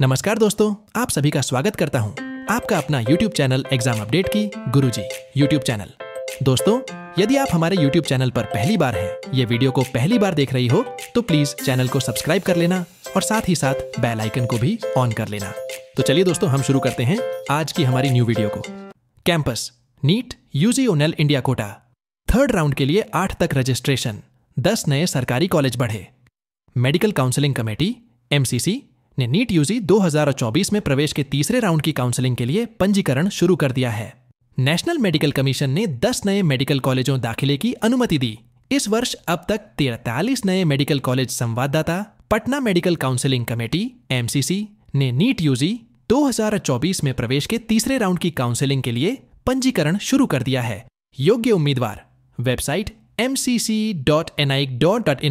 नमस्कार दोस्तों आप सभी का स्वागत करता हूँ आपका अपना YouTube चैनल एग्जाम अपडेट की गुरुजी YouTube चैनल दोस्तों यदि आप हमारे YouTube चैनल पर पहली बार हैं ये वीडियो को पहली बार देख रही हो तो प्लीज चैनल को सब्सक्राइब कर लेना और साथ ही साथ बेल आइकन को भी ऑन कर लेना तो चलिए दोस्तों हम शुरू करते हैं आज की हमारी न्यू वीडियो को campus NEET UG all India quota third round के लिए आठ तक रजिस्ट्रेशन दस नए सरकारी कॉलेज बढ़े मेडिकल काउंसिलिंग कमेटी एमसीसी ने नीट यूजी 2024 में प्रवेश के तीसरे राउंड की काउंसलिंग के लिए पंजीकरण शुरू कर दिया है नेशनल मेडिकल कमीशन ने 10 नए मेडिकल कॉलेजों दाखिले की अनुमति दी इस वर्ष अब तक तिरतालीस नए मेडिकल कॉलेज संवाददाता Patna medical counselling committee M ने नीट यूजी 2024 में प्रवेश के तीसरे राउंड की काउंसिलिंग के लिए पंजीकरण शुरू कर दिया है योग्य उम्मीदवार वेबसाइट एम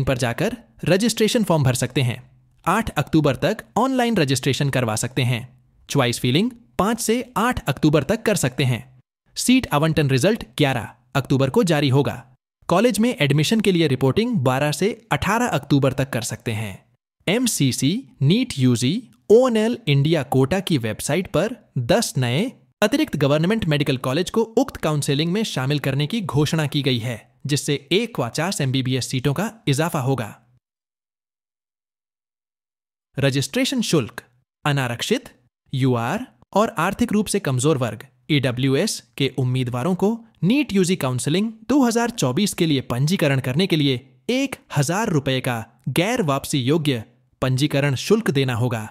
पर जाकर रजिस्ट्रेशन फॉर्म भर सकते हैं आठ अक्टूबर तक ऑनलाइन रजिस्ट्रेशन करवा सकते हैं च्वाइस फीलिंग पांच से आठ अक्टूबर तक कर सकते हैं सीट आवंटन रिजल्ट ग्यारह अक्टूबर को जारी होगा कॉलेज में एडमिशन के लिए रिपोर्टिंग 12 से 18 अक्टूबर तक कर सकते हैं M C C NEET UG all India quota की वेबसाइट पर 10 नए अतिरिक्त गवर्नमेंट मेडिकल कॉलेज को उक्त काउंसिलिंग में शामिल करने की घोषणा की गई है जिससे एक व चार सीटों का इजाफा होगा रजिस्ट्रेशन शुल्क अनारक्षित यू और आर्थिक रूप से कमजोर वर्ग ई के उम्मीदवारों को नीट यूजी काउंसलिंग 2024 के लिए पंजीकरण करने के लिए एक हजार रुपये का गैर वापसी योग्य पंजीकरण शुल्क देना होगा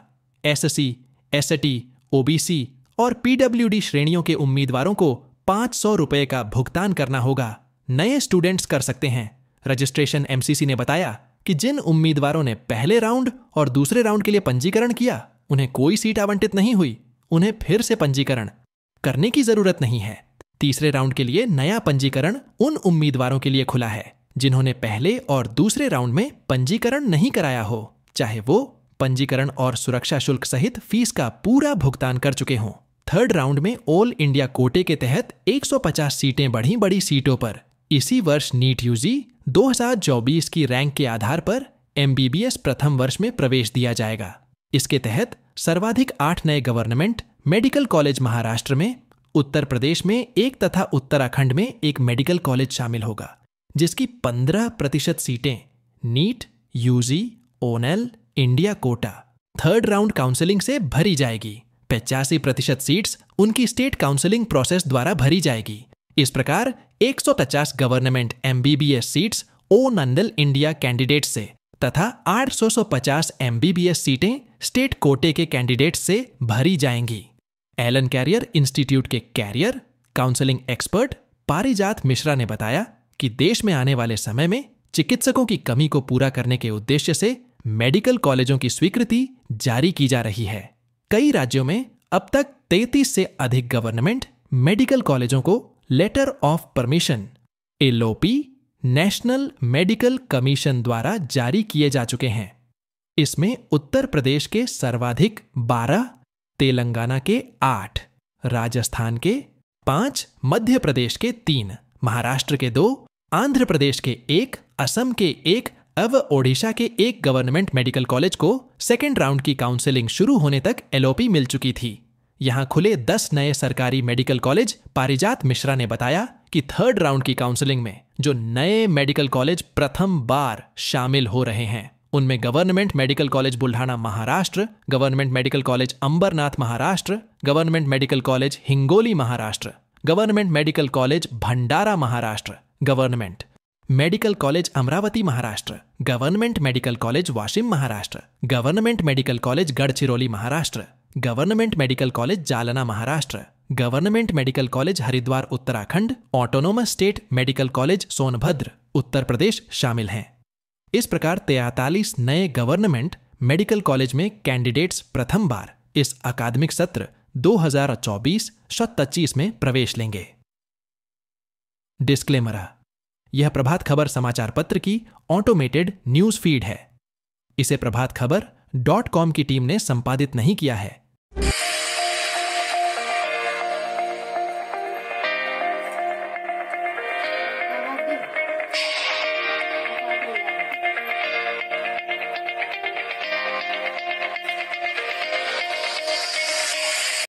एस एसएटी, ओबीसी और पीडब्ल्यूडी श्रेणियों के उम्मीदवारों को पांच सौ रुपये का भुगतान करना होगा नए स्टूडेंट्स कर सकते हैं रजिस्ट्रेशन एमसीसी ने बताया कि जिन उम्मीदवारों ने पहले राउंड और दूसरे राउंड के लिए पंजीकरण किया उन्हें कोई सीट आवंटित नहीं हुई उन्हें फिर से पंजीकरण करने की जरूरत नहीं है तीसरे राउंड के लिए नया पंजीकरण उन उम्मीदवारों के लिए खुला है जिन्होंने पहले और दूसरे राउंड में पंजीकरण नहीं कराया हो चाहे वो पंजीकरण और सुरक्षा शुल्क सहित फीस का पूरा भुगतान कर चुके हों थर्ड राउंड में ऑल इंडिया कोटे के तहत 150 सीटें बढ़ी बड़ी सीटों पर इसी वर्ष नीट यूजी 2024 की रैंक के आधार पर एमबीबीएस प्रथम वर्ष में प्रवेश दिया जाएगा इसके तहत सर्वाधिक आठ नए गवर्नमेंट मेडिकल कॉलेज महाराष्ट्र में उत्तर प्रदेश में एक तथा उत्तराखंड में एक मेडिकल कॉलेज शामिल होगा जिसकी 15 प्रतिशत सीटें NEET UG all India quota third round counselling से भरी जाएगी पचासी प्रतिशत सीट्स उनकी स्टेट काउंसलिंग प्रोसेस द्वारा भरी जाएगी इस प्रकार 150 गवर्नमेंट एमबीबीएस सीट्स ओ नंदल इंडिया कैंडिडेट से तथा 850 एमबीबीएस सीटें स्टेट कोटे के कैंडिडेट से भरी जाएंगी एलन कैरियर इंस्टीट्यूट के career counselling expert Parijat Mishra ने बताया कि देश में आने वाले समय में चिकित्सकों की कमी को पूरा करने के उद्देश्य से मेडिकल कॉलेजों की स्वीकृति जारी की जा रही है कई राज्यों में अब तक 33 से अधिक गवर्नमेंट मेडिकल कॉलेजों को letter of permission LOP national medical commission द्वारा जारी किए जा चुके हैं इसमें उत्तर प्रदेश के सर्वाधिक 12, तेलंगाना के 8, राजस्थान के 5, मध्य प्रदेश के 3, महाराष्ट्र के 2, आंध्र प्रदेश के 1, असम के 1 अब ओडिशा के एक गवर्नमेंट मेडिकल कॉलेज को सेकेंड राउंड की काउंसलिंग शुरू होने तक एलओपी मिल चुकी थी यहां खुले दस नए सरकारी मेडिकल कॉलेज पारिजात मिश्रा ने बताया कि थर्ड राउंड की काउंसलिंग में जो नए मेडिकल कॉलेज प्रथम बार शामिल हो रहे हैं उनमें government medical college Buldhana Maharashtra government medical college Ambernath Maharashtra government medical college Hingoli Maharashtra government medical college Bhandara Maharashtra government medical college Amravati Maharashtra government medical college Washim Maharashtra government medical college Gadchiroli Maharashtra government medical college Jalna Maharashtra government medical college Haridwar Uttarakhand autonomous state medical college Sonbhadra Uttar Pradesh शामिल हैं इस प्रकार तैतालीस नए government medical college में candidates प्रथम बार इस अकादमिक सत्र 2024 हजार में प्रवेश लेंगे डिस्क्लेमरा यह प्रभात खबर समाचार पत्र की ऑटोमेटेड न्यूज फीड है इसे प्रभात खबर डॉट कॉम की टीम ने संपादित नहीं किया है